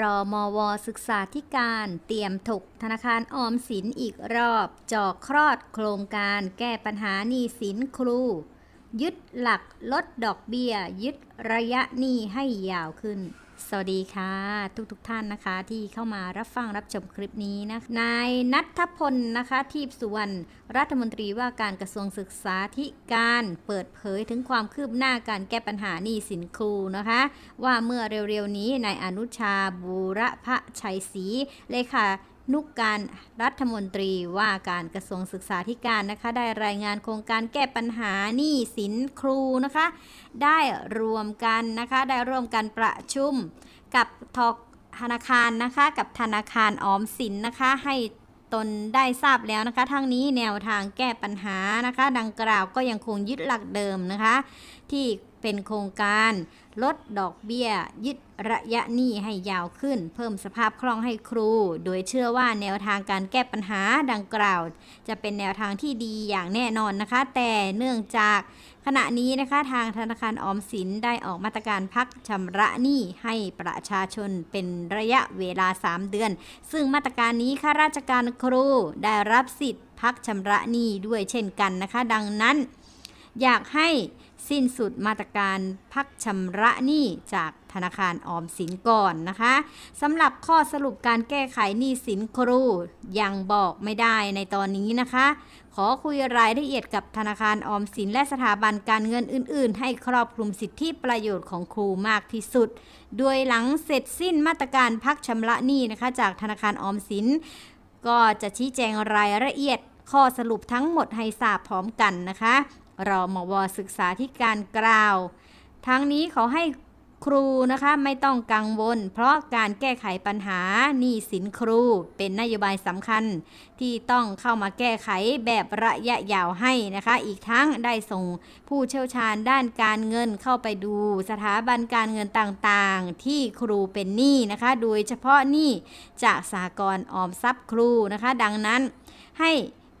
รอมวศึกษาธิการเตรียมถกธนาคารออมสินอีกรอบจอกคลอดโครงการแก้ปัญหาหนี้สินครู ยึดหลักลดดอกเบี้ยยึดระยะหนี้ให้ยาวขึ้นสวัสดีค่ะ ทุกทุกท่านนะคะ ที่เข้ามารับฟังรับชมคลิปนี้นะนายนัทพลนะคะทีพสุวรรณรัฐมนตรีว่าการกระทรวงศึกษาธิการเปิดเผยถึงความคืบหน้าการแก้ปัญหาหนี้สินครูนะคะ ว่าเมื่อเร็วๆ นี้นายอนุชาบูระพะชัยศรีเลขานุกการรัฐมนตรีว่าการกระทรวงศึกษาธิการนะคะ ได้รายงานโครงการแก้ปัญหาหนี้สินครูนะคะ ได้รวมกันนะคะ ได้ร่วมกันประชุมกับทกธนาคารนะคะ กับธนาคารออมสินนะคะ ให้ตนได้ทราบแล้วนะคะ ทั้งนี้แนวทางแก้ปัญหานะคะ ดังกล่าวก็ยังคงยึดหลักเดิมนะคะที่เป็นโครงการลดดอกเบี้ยยึดระยะหนี้ให้ยาวขึ้น เพิ่มสภาพคล่องให้ครู โดยเชื่อว่าแนวทางการแก้ปัญหาดังกล่าว จะเป็นแนวทางที่ดีอย่างแน่นอนนะคะ แต่เนื่องจากขณะนี้นะคะ ทางธนาคารออมสินได้ออกมาตรการพักชำระหนี้ให้ประชาชนเป็นระยะเวลา 3 เดือน ซึ่งมาตรการนี้ข้าราชการครูได้รับสิทธิ์พักชำระหนี้ด้วยเช่นกันนะคะ ดังนั้นอยากให้สิ้นสุดมาตรการพักชำระหนี้จากธนาคารออมสินก่อนนะคะสำหรับข้อสรุปการแก้ไขหนี้สินครู ยังบอกไม่ได้ในตอนนี้นะคะ ขอคุยรายละเอียดกับธนาคารออมสินและสถาบันการเงินอื่นๆ ให้ครอบคลุมสิทธิประโยชน์ของครูมากที่สุด โดยหลังเสร็จสิ้นมาตรการพักชำระหนี้นะคะ จากธนาคารออมสิน ก็จะชี้แจงรายละเอียดข้อสรุปทั้งหมดให้ทราบพร้อมกันนะคะรอมวศึกษาที่การกล่าว ทั้งนี้เขาให้ครูนะคะไม่ต้องกังวล เพราะการแก้ไขปัญหาหนี้สินครูเป็นนโยบายสำคัญ ที่ต้องเข้ามาแก้ไขแบบระยะยาวให้นะคะ อีกทั้งได้ส่งผู้เชี่ยวชาญด้านการเงินเข้าไปดูสถาบันการเงินต่างๆ ที่ครูเป็นหนี้นะคะ โดยเฉพาะหนี้จากสากรออมทรัพย์ครูนะคะ ดังนั้นให้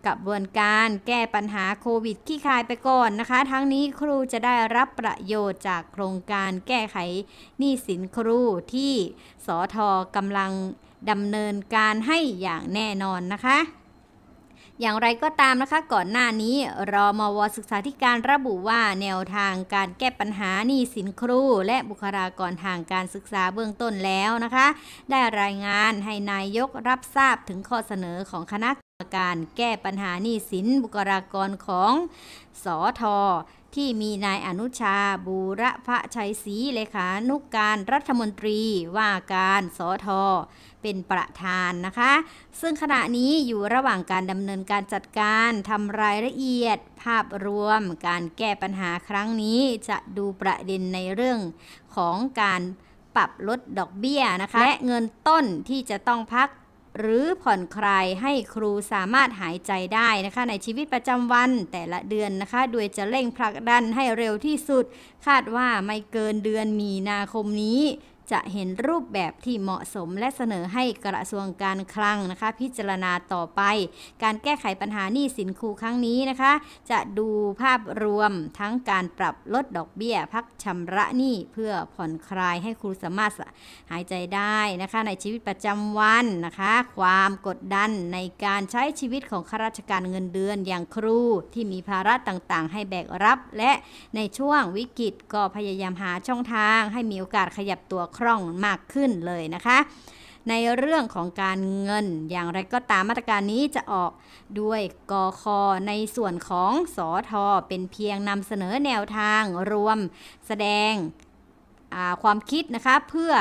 กระบวนการแก้ปัญหาโควิดขี้คายไปก่อนนะคะ ทั้งนี้ครูจะได้รับประโยชน์จากโครงการแก้ไขหนี้สินครูที่สอทอกำลังดำเนินการให้อย่างแน่นอนนะคะ อย่างไรก็ตามนะคะก่อนหน้านี้รอมวศึกษาธิการระบุว่าแนวทางการแก้ปัญหาหนี้สินครูและบุคลากรทางการศึกษาเบื้องต้นแล้วนะคะ ได้รายงานให้นายกรับทราบถึงข้อเสนอของคณะการแก้ปัญหาหนี้สินบุคลากรของสอทอที่มีนายอนุชาบูระพระชัยศรีเลขานุกการรัฐมนตรีว่าการสอทอเป็นประธานนะคะ ซึ่งขณะนี้อยู่ระหว่างการดำเนินการจัดการทำรายละเอียดภาพรวมการแก้ปัญหาครั้งนี้จะดูประเด็นในเรื่องของการปรับลดดอกเบี้ยนะคะ และเงินต้นที่จะต้องพักหรือผ่อนคลายให้ครูสามารถหายใจได้นะคะ ในชีวิตประจำวันแต่ละเดือนนะคะโดยจะเร่งผลักดันให้เร็วที่สุด คาดว่าไม่เกินเดือนมีนาคมนี้จะเห็นรูปแบบที่เหมาะสมและเสนอให้กระทรวงการคลังนะคะ พิจารณาต่อไป การแก้ไขปัญหาหนี้สินครูครั้งนี้นะคะ จะดูภาพรวมทั้งการปรับลดดอกเบี้ย พักชำระหนี้เพื่อผ่อนคลายให้ครูสามารถหายใจได้นะคะในชีวิตประจำวันนะคะ ความกดดันในการใช้ชีวิตของข้าราชการเงินเดือนอย่างครูที่มีภาระต่างๆ ให้แบกรับและในช่วงวิกฤตก็พยายามหาช่องทาง ให้มีโอกาสขยับตัวคล่องมากขึ้นเลยนะคะในเรื่องของการเงินอย่างไรก็ตามมาตรการนี้จะออกด้วยกอคอในส่วนของสอทอเป็นเพียงนำเสนอแนวทางรวมแสดงความคิดนะคะเพื่อ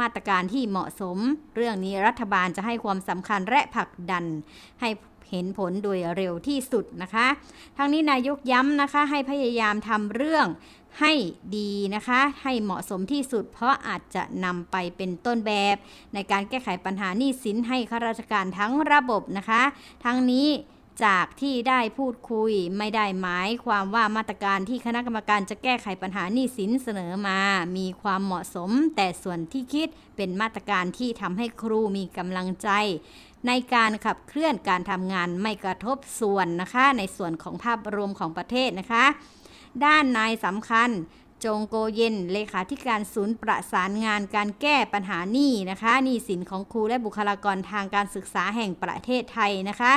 มาตรการที่เหมาะสมเรื่องนี้รัฐบาลจะให้ความสำคัญและผลักดันให้เห็นผลโดยเร็วที่สุดนะคะ ทั้งนี้นายกย้ำนะคะ ให้พยายามทำเรื่องให้ดีนะคะ ให้เหมาะสมที่สุด เพราะอาจจะนำไปเป็นต้นแบบ ในการแก้ไขปัญหาหนี้สินให้ข้าราชการทั้งระบบนะคะ ทั้งนี้จากที่ได้พูดคุยไม่ได้หมายความว่ามาตรการที่คณะกรรมการจะแก้ไขปัญหาหนี้สินเสนอมา มีความเหมาะสมแต่ส่วนที่คิดเป็นมาตรการที่ทำให้ครูมีกำลังใจ ในการขับเคลื่อนการทำงานไม่กระทบส่วนนะคะ ในส่วนของภาพรวมของประเทศนะคะ ด้านนายสำคัญจงโกเย็น เลขาธิการศูนย์ประสานงานการแก้ปัญหาหนี้นะคะหนี้สินของครูและบุคลากรทางการศึกษาแห่งประเทศไทยนะคะ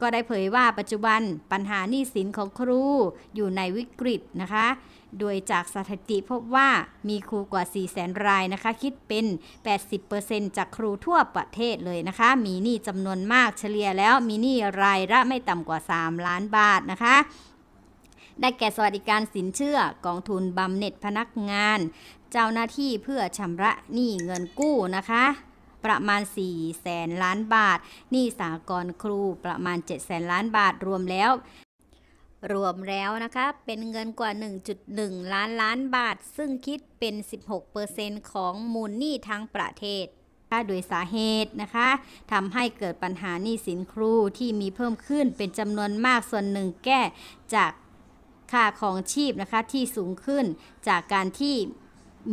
ก็ได้เผยว่าปัจจุบันปัญหาหนี้สินของครูอยู่ในวิกฤตนะคะ โดยจากสถิติพบว่ามีครูกว่า4 0 0 0 0รายนะคะ คิดเป็น 80%จากครูทั่วประเทศเลยนะคะ มีหนี้จำนวนมากเฉลี่ยแล้วมีหนี้รายละไม่ต่ำกว่า 3 ล้านบาทนะคะได้แก่สวัสดิการสินเชื่อกองทุนบำเหน็จพนักงาน เจ้าหน้าที่เพื่อชำระหนี้เงินกู้นะคะ ประมาณ4แสนล้านบาทหนี้สากลครูประมาณ7แสนล้านบาทรวมแล้วรวมแล้วนะคะเป็นเงินกว่า 1.1 ล้านล้านบาท ซึ่งคิดเป็น 16%ของมูลหนี้ทั้งประเทศ ถ้าโดยสาเหตุนะคะทำให้เกิดปัญหาหนี้สินครูที่มีเพิ่มขึ้นเป็นจำนวนมากส่วนหนึ่งแก้จากค่าของชีพนะคะที่สูงขึ้นจากการที่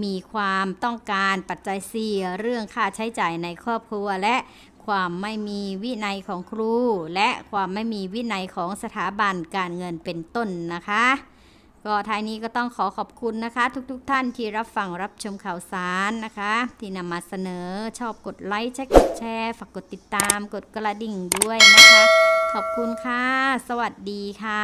มีความต้องการปัจจัยเสี่เรื่องค่าใช้จ่ายในครอบครัว และความไม่มีวินัยของครู และความไม่มี วินัยของสถาบันการเงินเป็นต้นนะคะ ก็ท้ายนี้ก็ต้องขอขอบคุณนะคะ ทุก ๆทท่านที่รับฟังรับชมข่าวสารนะคะ ที่นำมาเสนอชอบกดไลค์แชร์กดแชร์ ฝากกดติดตามกดกระดิ่งด้วยนะคะ ขอบคุณค่ะ สวัสดีค่ะ